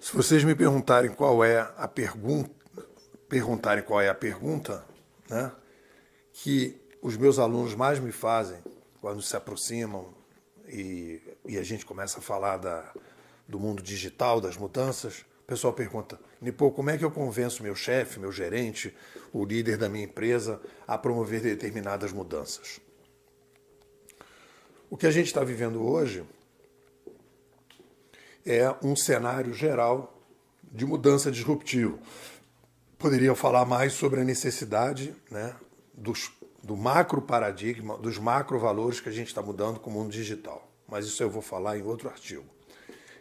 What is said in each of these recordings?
Se vocês me perguntarem qual é a pergunta, perguntarem qual é a pergunta, né, que os meus alunos mais me fazem quando se aproximam e, e a gente começa a falar da, do mundo digital, das mudanças, o pessoal pergunta: Nipô, como é que eu convenço meu chefe, meu gerente, o líder da minha empresa a promover determinadas mudanças? O que a gente está vivendo hoje é um cenário geral de mudança disruptiva. Poderia falar mais sobre a necessidade né, dos, do macro paradigma, dos macro valores que a gente está mudando com o mundo digital. Mas isso eu vou falar em outro artigo.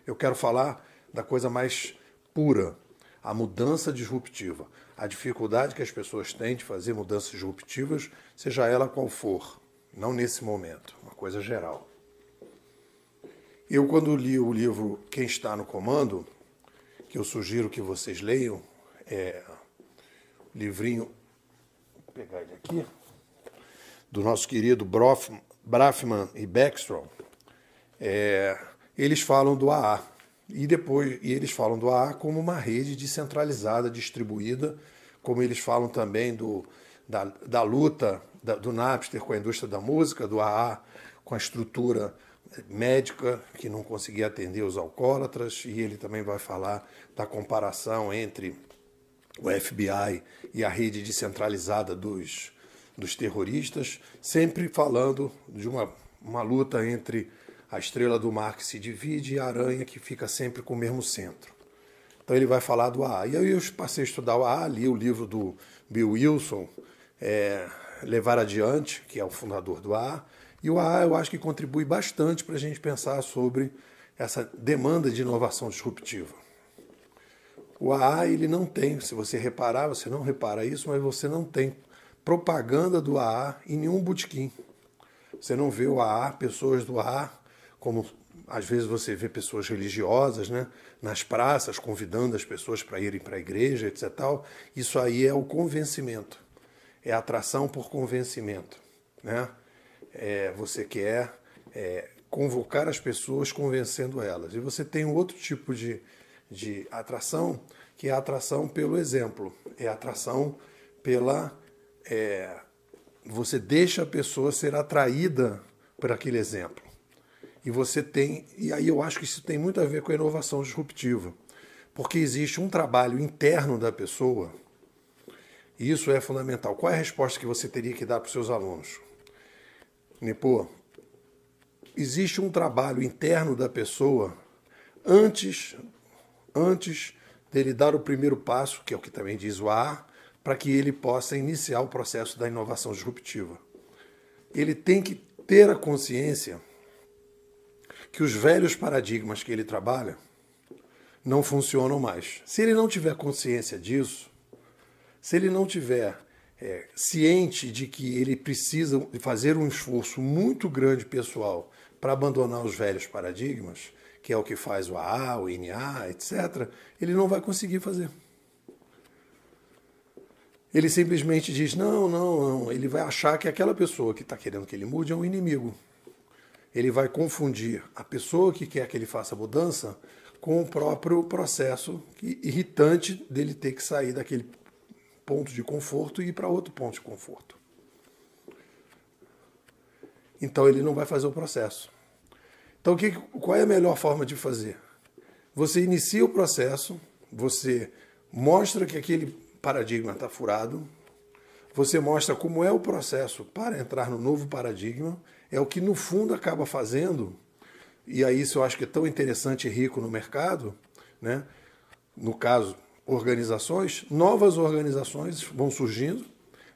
Eu quero falar da coisa mais pura, a mudança disruptiva. A dificuldade que as pessoas têm de fazer mudanças disruptivas, seja ela qual for, não nesse momento, uma coisa geral. Eu, quando li o livro Quem Está no Comando, que eu sugiro que vocês leiam, é livrinho, vou pegar ele aqui, do nosso querido Brof, e Beckstrom, é, eles falam do AA. E depois, e eles falam do AA como uma rede descentralizada, distribuída, como eles falam também do, da, da luta da, do Napster com a indústria da música, do AA com a estrutura médica que não conseguia atender os alcoólatras, e ele também vai falar da comparação entre o FBI e a rede descentralizada dos, dos terroristas, sempre falando de uma, uma luta entre a estrela do mar que se divide e a aranha que fica sempre com o mesmo centro. Então ele vai falar do AA. E aí eu passei a estudar o AA, li o livro do Bill Wilson, é, Levar Adiante, que é o fundador do AA, e o AA eu acho que contribui bastante para a gente pensar sobre essa demanda de inovação disruptiva. O AA ele não tem, se você reparar, você não repara isso, mas você não tem propaganda do AA em nenhum botequim. Você não vê o AA, pessoas do AA, como às vezes você vê pessoas religiosas, né, nas praças convidando as pessoas para irem para a igreja, etc. Tal. Isso aí é o convencimento, é atração por convencimento, né? é, você quer é, convocar as pessoas convencendo elas. E você tem outro tipo de, de atração, que é a atração pelo exemplo, é a atração pela. É, você deixa a pessoa ser atraída por aquele exemplo. E você tem. E aí eu acho que isso tem muito a ver com a inovação disruptiva, porque existe um trabalho interno da pessoa. E isso é fundamental. Qual é a resposta que você teria que dar para os seus alunos? Nipô, existe um trabalho interno da pessoa antes, antes dele dar o primeiro passo, que é o que também diz o A, para que ele possa iniciar o processo da inovação disruptiva. Ele tem que ter a consciência que os velhos paradigmas que ele trabalha não funcionam mais. Se ele não tiver consciência disso, se ele não tiver é, ciente de que ele precisa fazer um esforço muito grande pessoal para abandonar os velhos paradigmas, que é o que faz o AA, o NA, etc., ele não vai conseguir fazer. Ele simplesmente diz: não, não, não. Ele vai achar que aquela pessoa que está querendo que ele mude é um inimigo. Ele vai confundir a pessoa que quer que ele faça mudança com o próprio processo irritante dele ter que sair daquele ponto de conforto e ir para outro ponto de conforto. Então ele não vai fazer o processo. Então que, qual é a melhor forma de fazer? Você inicia o processo, você mostra que aquele paradigma está furado, você mostra como é o processo para entrar no novo paradigma, é o que no fundo acaba fazendo, e aí isso eu acho que é tão interessante e rico no mercado, né? no caso organizações, novas organizações vão surgindo,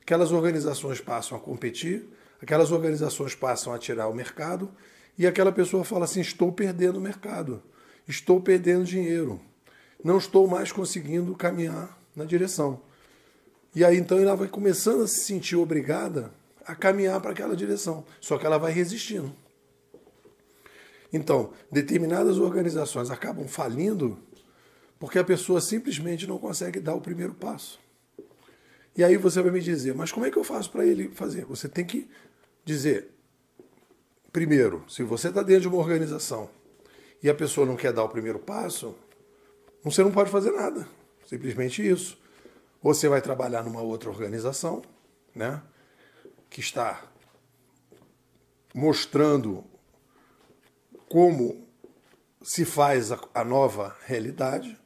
aquelas organizações passam a competir, aquelas organizações passam a tirar o mercado e aquela pessoa fala assim: estou perdendo o mercado, estou perdendo dinheiro, não estou mais conseguindo caminhar na direção. E aí então ela vai começando a se sentir obrigada a caminhar para aquela direção, só que ela vai resistindo. Então, determinadas organizações acabam falindo porque a pessoa simplesmente não consegue dar o primeiro passo. E aí você vai me dizer, mas como é que eu faço para ele fazer? Você tem que dizer, primeiro, se você está dentro de uma organização e a pessoa não quer dar o primeiro passo, você não pode fazer nada. Simplesmente isso. você vai trabalhar numa outra organização, né? Que está mostrando como se faz a, nova realidade,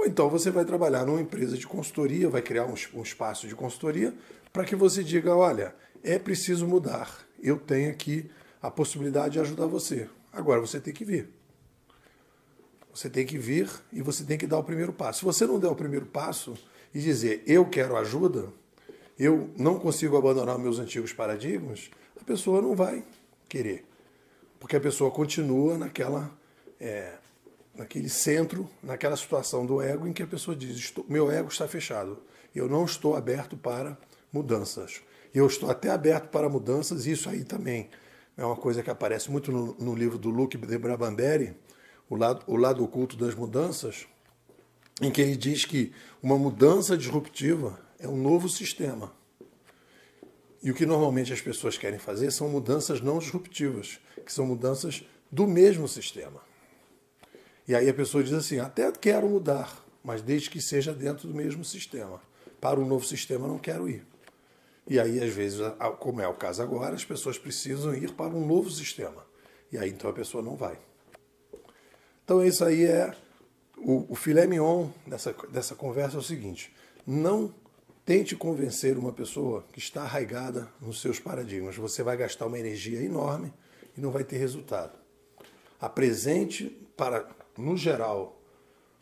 ou então você vai trabalhar numa empresa de consultoria, vai criar um, um espaço de consultoria para que você diga: olha, é preciso mudar. Eu tenho aqui a possibilidade de ajudar você. Agora você tem que vir. Você tem que vir e você tem que dar o primeiro passo. Se você não der o primeiro passo e dizer eu quero ajuda, eu não consigo abandonar meus antigos paradigmas, a pessoa não vai querer. Porque a pessoa continua naquela é, naquele centro, naquela situação do ego em que a pessoa diz: meu ego está fechado, eu não estou aberto para mudanças. Eu estou até aberto para mudanças, e isso aí também é uma coisa que aparece muito no, no livro do Luke de Brabanderi, o lado, o lado Oculto das Mudanças, em que ele diz que uma mudança disruptiva é um novo sistema. E o que normalmente as pessoas querem fazer são mudanças não disruptivas, que são mudanças do mesmo sistema. E aí a pessoa diz assim: até quero mudar, mas desde que seja dentro do mesmo sistema. Para um novo sistema não quero ir. E aí, às vezes, como é o caso agora, as pessoas precisam ir para um novo sistema. E aí então a pessoa não vai. Então isso aí é o, o filé mignon dessa, dessa conversa é o seguinte: não tente convencer uma pessoa que está arraigada nos seus paradigmas. Você vai gastar uma energia enorme e não vai ter resultado. Apresente para no geral,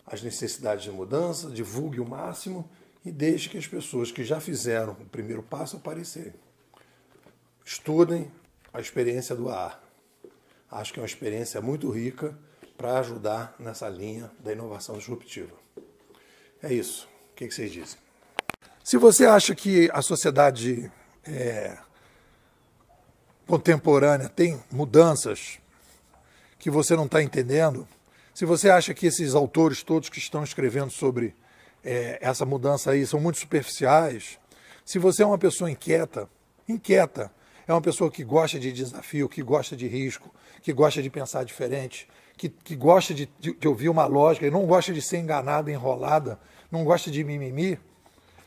as necessidades de mudança, divulgue o máximo e deixe que as pessoas que já fizeram o primeiro passo aparecerem. Estudem a experiência do AR. Acho que é uma experiência muito rica para ajudar nessa linha da inovação disruptiva. É isso. O que, é que vocês dizem? Se você acha que a sociedade é, contemporânea tem mudanças que você não está entendendo, se você acha que esses autores todos que estão escrevendo sobre é, essa mudança aí são muito superficiais, se você é uma pessoa inquieta, inquieta, é uma pessoa que gosta de desafio, que gosta de risco, que gosta de pensar diferente, que, que gosta de, de, de ouvir uma lógica e não gosta de ser enganada, enrolada, não gosta de mimimi,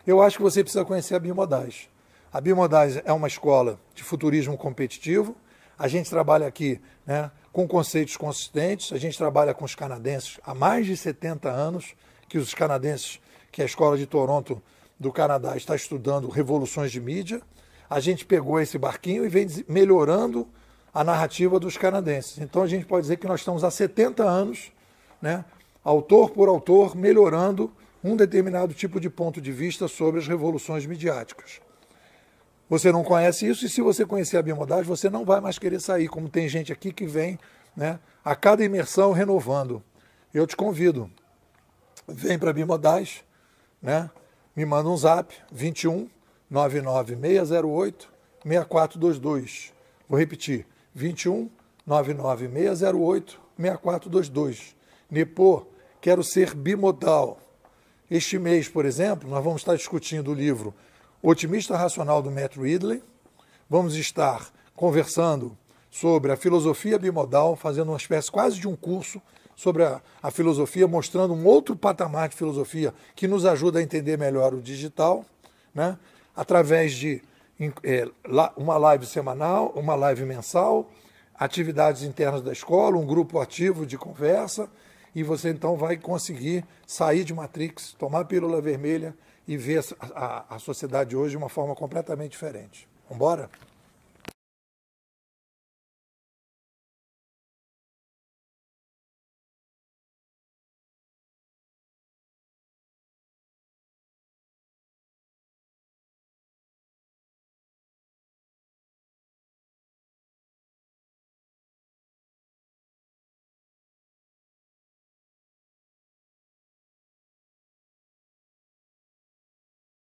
eu acho que você precisa conhecer a Bimodais. A Bimodais é uma escola de futurismo competitivo, a gente trabalha aqui né, com conceitos consistentes, a gente trabalha com os canadenses há mais de 70 anos, que os canadenses, que a Escola de Toronto do Canadá está estudando revoluções de mídia. A gente pegou esse barquinho e vem melhorando a narrativa dos canadenses. Então a gente pode dizer que nós estamos há 70 anos, né, autor por autor, melhorando um determinado tipo de ponto de vista sobre as revoluções midiáticas. Você não conhece isso e se você conhecer a bimodalidade, você não vai mais querer sair, como tem gente aqui que vem né, a cada imersão renovando. Eu te convido, vem para Bimodais, né? me manda um zap, 21 99608 6422. Vou repetir, 21 99608 6422. Nepô, quero ser bimodal. Este mês, por exemplo, nós vamos estar discutindo o livro Otimista Racional do Matt Ridley. Vamos estar conversando sobre a filosofia bimodal, fazendo uma espécie quase de um curso sobre a, a, filosofia, mostrando um outro patamar de filosofia que nos ajuda a entender melhor o digital, né? através de é, uma live semanal, uma live mensal, atividades internas da escola, um grupo ativo de conversa, e você então vai conseguir sair de Matrix, tomar pílula vermelha e ver a, a, a sociedade hoje de uma forma completamente diferente. Vamos embora?